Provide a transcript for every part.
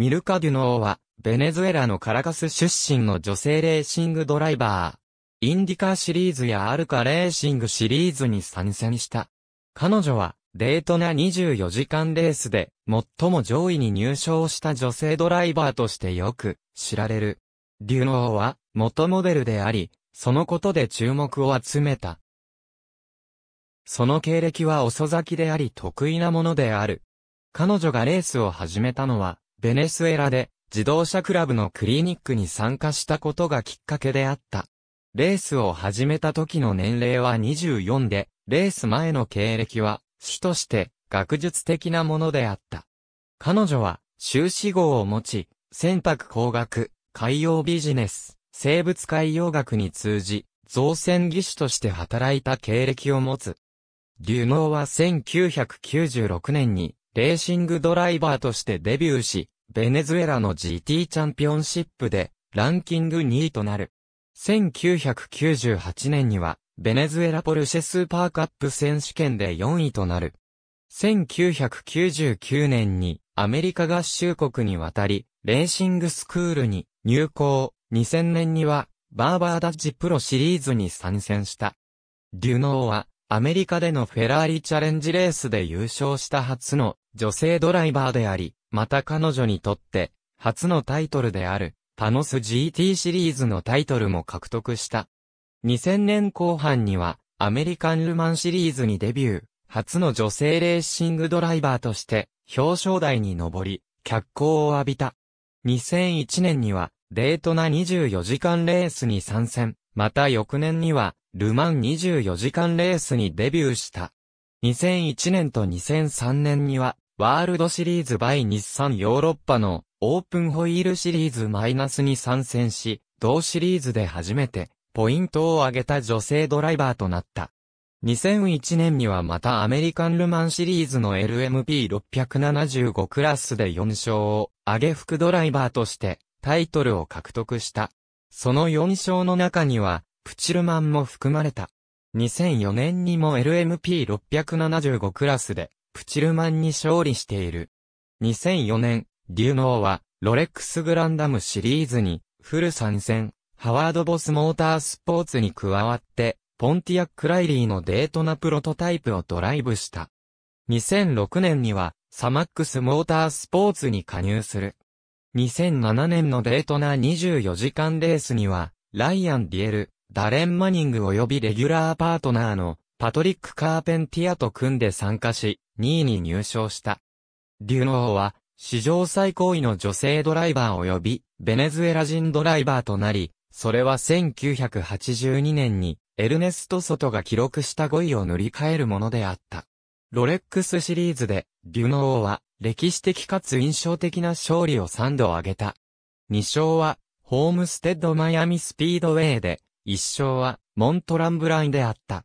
ミルカ・デュノーは、ベネズエラのカラカス出身の女性レーシングドライバー。インディカーシリーズやアルカレーシングシリーズに参戦した。彼女は、デートナ24時間レースで、最も上位に入賞した女性ドライバーとしてよく知られる。デュノーは、元モデルであり、そのことで注目を集めた。その経歴は遅咲きであり得意なものである。彼女がレースを始めたのは、ベネスエラで自動車クラブのクリニックに参加したことがきっかけであった。レースを始めた時の年齢は24で、レース前の経歴は、主として学術的なものであった。彼女は、修士号を持ち、船舶工学、海洋ビジネス、生物海洋学に通じ、造船技師として働いた経歴を持つ。デュノーは1996年にレーシングドライバーとしてデビューし、ベネズエラの GT チャンピオンシップで、ランキング2位となる。1998年には、ベネズエラポルシェスーパーカップ選手権で4位となる。1999年にアメリカ合衆国に渡り、レーシングスクールに入校。2000年にはバーバーダッジプロシリーズに参戦した。デュノーはアメリカでのフェラーリチャレンジレースで優勝した初の女性ドライバーであり、また彼女にとって、初のタイトルである、パノス GT シリーズのタイトルも獲得した。2000年後半には、アメリカンルマンシリーズにデビュー、初の女性レーシングドライバーとして、表彰台に上り、脚光を浴びた。2001年には、デートな24時間レースに参戦、また翌年には、ルマン24時間レースにデビューした。2001年と2003年には、ワールドシリーズ by 日産ヨーロッパのオープンホイールシリーズマイナスに参戦し、同シリーズで初めてポイントを上げた女性ドライバーとなった。2001年にはまたアメリカンルマンシリーズの LMP675 クラスで4勝を上げ副ドライバーとしてタイトルを獲得した。その4勝の中にはプチルマンも含まれた。2004年にも LMP675 クラスでプチルマンに勝利している。2004年、デュノーは、ロレックスグランダムシリーズに、フル参戦、ハワード・ボス・モータースポーツに加わって、ポンティアック・ライリーのデートナプロトタイプをドライブした。2006年には、サマックス・モータースポーツに加入する。2007年のデートナー24時間レースには、ライアン・ディエル、ダレン・マニング及びレギュラーパートナーのパトリック・カーペンティアと組んで参加し、2位に入賞した。デュノーは、史上最高位の女性ドライバー及び、ベネズエラ人ドライバーとなり、それは1982年に、エルネスト・ソトが記録した5位を塗り替えるものであった。ロレックスシリーズで、デュノーは、歴史的かつ印象的な勝利を3度挙げた。2勝は、ホームステッド・マイアミ・スピードウェイで、1勝は、モントランブラインであった。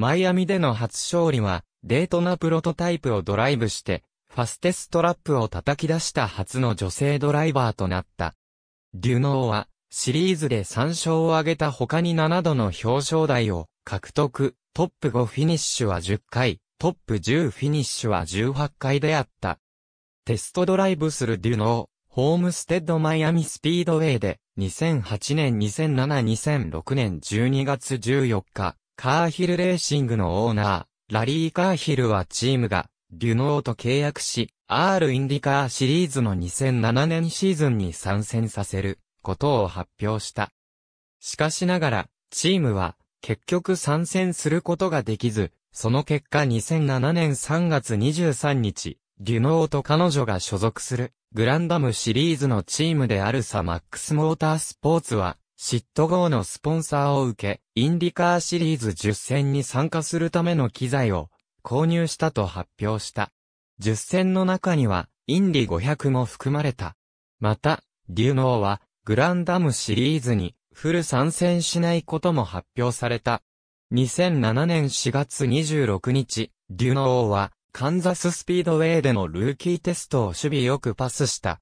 マイアミでの初勝利は、デートなプロトタイプをドライブして、ファステストラップを叩き出した初の女性ドライバーとなった。デュノーは、シリーズで3勝を挙げた他に7度の表彰台を獲得、トップ5フィニッシュは10回、トップ10フィニッシュは18回であった。テストドライブするデュノー、ホームステッドマイアミスピードウェイで、2008年2007-2006年12月14日、カーヒルレーシングのオーナー、ラリー・カーヒルはチームが、デュノーと契約し、R インディカーシリーズの2007年シーズンに参戦させる、ことを発表した。しかしながら、チームは、結局参戦することができず、その結果2007年3月23日、デュノーと彼女が所属する、グランダムシリーズのチームであるサマックスモータースポーツは、シット号のスポンサーを受け、インディカーシリーズ10戦に参加するための機材を購入したと発表した。10戦の中には、インディ500も含まれた。また、ュノーは、グランダムシリーズに、フル参戦しないことも発表された。2007年4月26日、ュノーは、カンザススピードウェイでのルーキーテストを守備よくパスした。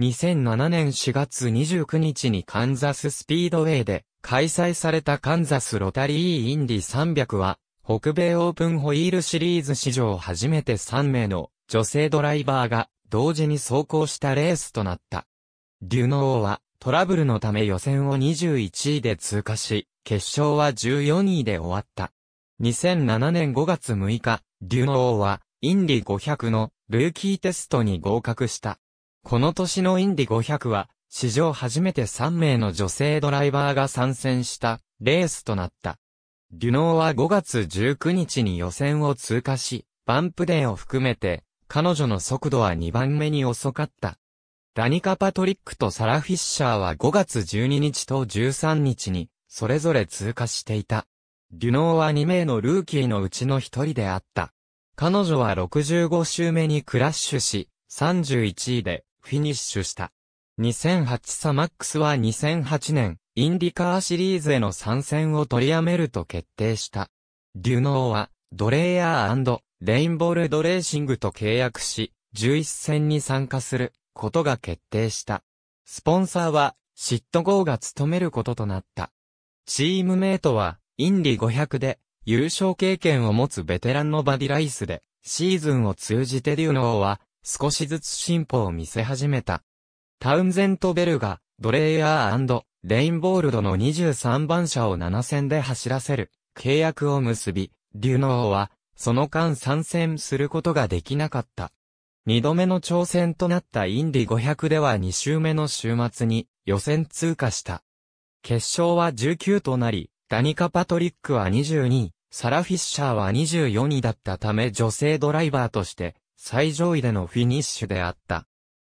2007年4月29日にカンザススピードウェイで開催されたカンザスロタリーインディ300は、北米オープンホイールシリーズ史上初めて3名の女性ドライバーが同時に走行したレースとなった。デュノーはトラブルのため予選を21位で通過し、決勝は14位で終わった。2007年5月6日、デュノーはインディ500のルーキーテストに合格した。この年のインディ500は、史上初めて3名の女性ドライバーが参戦したレースとなった。デュノーは5月19日に予選を通過し、バンプデーを含めて、彼女の速度は2番目に遅かった。ダニカ・パトリックとサラ・フィッシャーは5月12日と13日に、それぞれ通過していた。デュノーは2名のルーキーのうちの一人であった。彼女は65周目にクラッシュし、31位でフィニッシュした。2008サマックスは2008年、インディカーシリーズへの参戦を取りやめると決定した。デュノーは、ドレイヤーレインボルドレーシングと契約し、11戦に参加することが決定した。スポンサーは、シット号が務めることとなった。チームメイトは、インィ500で、優勝経験を持つベテランのバディライスで、シーズンを通じてデュノーは、少しずつ進歩を見せ始めた。タウンゼント・ベルが、ドレイヤーレインボールドの23番車を7戦で走らせる契約を結び、デュノーは、その間参戦することができなかった。二度目の挑戦となったインディ500では2周目の週末に予選通過した。決勝は19となり、ダニカ・パトリックは22位、サラ・フィッシャーは24位だったため女性ドライバーとして最上位でのフィニッシュであった。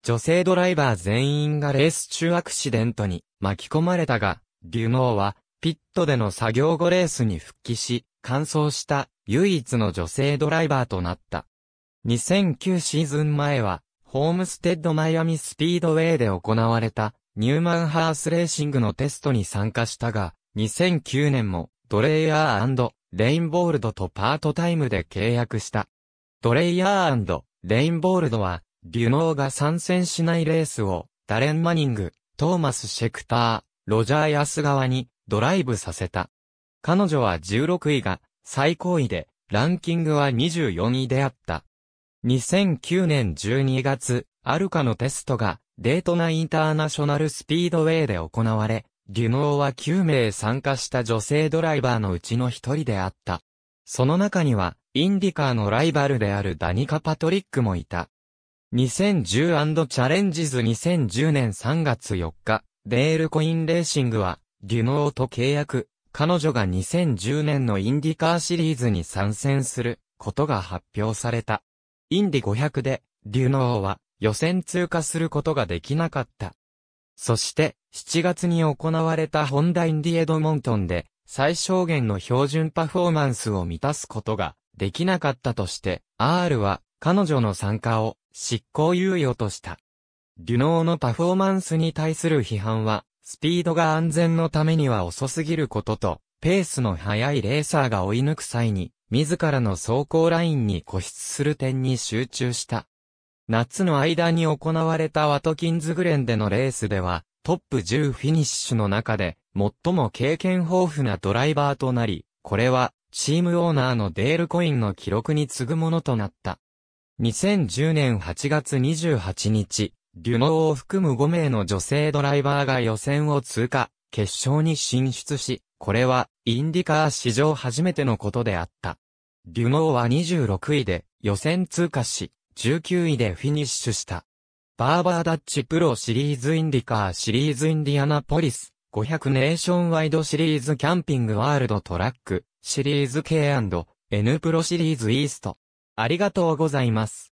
女性ドライバー全員がレース中アクシデントに巻き込まれたが、デュノーは、ピットでの作業後レースに復帰し、完走した唯一の女性ドライバーとなった。2009シーズン前は、ホームステッドマイアミスピードウェイで行われた、ニューマンハースレーシングのテストに参加したが、2009年も、ドレイヤーレインボールドとパートタイムで契約した。ドレイヤーレインボールドは、デュノーが参戦しないレースを、ダレン・マニング、トーマス・シェクター、ロジャー・ヤス側に、ドライブさせた。彼女は16位が、最高位で、ランキングは24位であった。2009年12月、アルカのテストが、デートナインターナショナルスピードウェイで行われ、デュノーは9名参加した女性ドライバーのうちの一人であった。その中には、インディカーのライバルであるダニカ・パトリックもいた。2010& チャレンジズ2010年3月4日、デールコインレーシングは、デュノーと契約、彼女が2010年のインディカーシリーズに参戦することが発表された。インディ500で、デュノーは予選通過することができなかった。そして、7月に行われたホンダインディエドモントンで、最小限の標準パフォーマンスを満たすことができなかったとして、R は彼女の参加を執行猶予とした。デュノーのパフォーマンスに対する批判は、スピードが安全のためには遅すぎることと、ペースの速いレーサーが追い抜く際に、自らの走行ラインに固執する点に集中した。夏の間に行われたワトキンズグレンでのレースでは、トップ10フィニッシュの中で、最も経験豊富なドライバーとなり、これは、チームオーナーのデール・コインの記録に次ぐものとなった。2010年8月28日、デュノーを含む5名の女性ドライバーが予選を通過、決勝に進出し、これは、インディカー史上初めてのことであった。デュノーは26位で予選通過し、19位でフィニッシュした。バーバーダッチプロシリーズインディカーシリーズインディアナポリス、500ネーションワイドシリーズキャンピングワールドトラック、シリーズ K&N プロシリーズイースト。ありがとうございます。